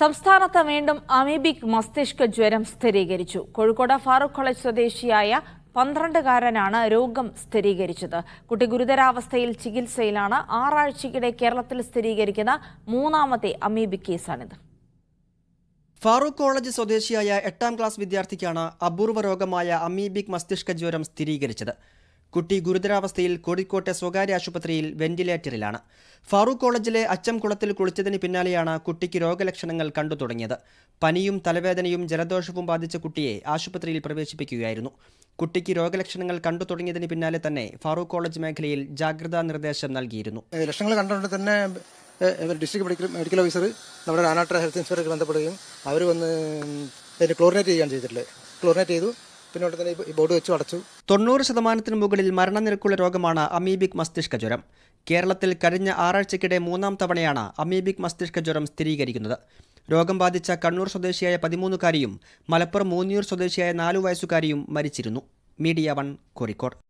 സംസ്ഥാനത്ത് വീണ്ടും അമീബിക് മസ്തിഷ്ക ജ്വരം സ്ഥിരീകരിച്ചു കോഴിക്കോട് ഫാറൂഖ് കോളേജ് സ്വദേശിയായ പന്ത്രണ്ടുകാരനാണ് രോഗം സ്ഥിരീകരിച്ചത് കുട്ടി ഗുരുതരാവസ്ഥയിൽ ചികിത്സയിലാണ് ആറാഴ്ചയ്ക്കിടെ കേരളത്തിൽ സ്ഥിരീകരിക്കുന്ന മൂന്നാമത്തെ അമീബിക് കേസാണിത് ഫാറൂഖ് കോളേജ് സ്വദേശിയായ എട്ടാം ക്ലാസ് വിദ്യാർത്ഥിക്കാണ് അപൂർവ രോഗമായ അമീബിക് മസ്തിഷ്ക ജ്വരം സ്ഥിരീകരിച്ചത് കുട്ടി ഗുരുതരാവസ്ഥയിൽ കോഴിക്കോട്ടെ സ്വകാര്യ ആശുപത്രിയിൽ വെന്റിലേറ്ററിലാണ് ഫാറൂഖ് കോളേജിലെ അച്ചംകുളത്തിൽ കുളിച്ചതിന് പിന്നാലെയാണ് കുട്ടിക്ക് രോഗലക്ഷണങ്ങൾ കണ്ടു തുടങ്ങിയത് പനിയും തലവേദനയും ജലദോഷവും ബാധിച്ച കുട്ടിയെ ആശുപത്രിയിൽ പ്രവേശിപ്പിക്കുകയായിരുന്നു കുട്ടിക്ക് രോഗലക്ഷണങ്ങൾ കണ്ടു തുടങ്ങിയതിന് പിന്നാലെ തന്നെ ഫാറൂഖ് കോളേജ് മേഖലയിൽ ജാഗ്രതാ നിർദ്ദേശം നൽകിയിരുന്നു ലക്ഷണങ്ങൾ കണ്ടുകൊണ്ട് തന്നെ ഡിസ്ട്രിക്ട് മെഡിക്കൽ ഓഫീസർ നമ്മുടെ ഹെൽത്ത് ബന്ധപ്പെടുകയും അവർ വന്ന് ക്ലോറിനേറ്റ് ചെയ്യാൻ ചെയ്തിട്ടുള്ളത് ക്ലോറിനേറ്റ് ചെയ്തു പിന്നോട്ട് തന്നെ ബോർഡ് വെച്ച് അടച്ചു തൊണ്ണൂറ് ശതമാനത്തിന് മുകളിൽ മരണനിരക്കുള്ള രോഗമാണ് അമീബിക് മസ്തിഷ്ക ജ്വരം കേരളത്തിൽ കഴിഞ്ഞ ആറാഴ്ചക്കിടെ മൂന്നാം തവണയാണ് അമീബിക് മസ്തിഷ്ക ജ്വരം സ്ഥിരീകരിക്കുന്നത് രോഗം ബാധിച്ച കണ്ണൂർ സ്വദേശിയായ പതിമൂന്നുകാരിയും മലപ്പുറം മൂന്നിയൂർ സ്വദേശിയായ നാലു വയസ്സുകാരിയും മരിച്ചിരുന്നു മീഡിയ വൺ കോഴിക്കോട്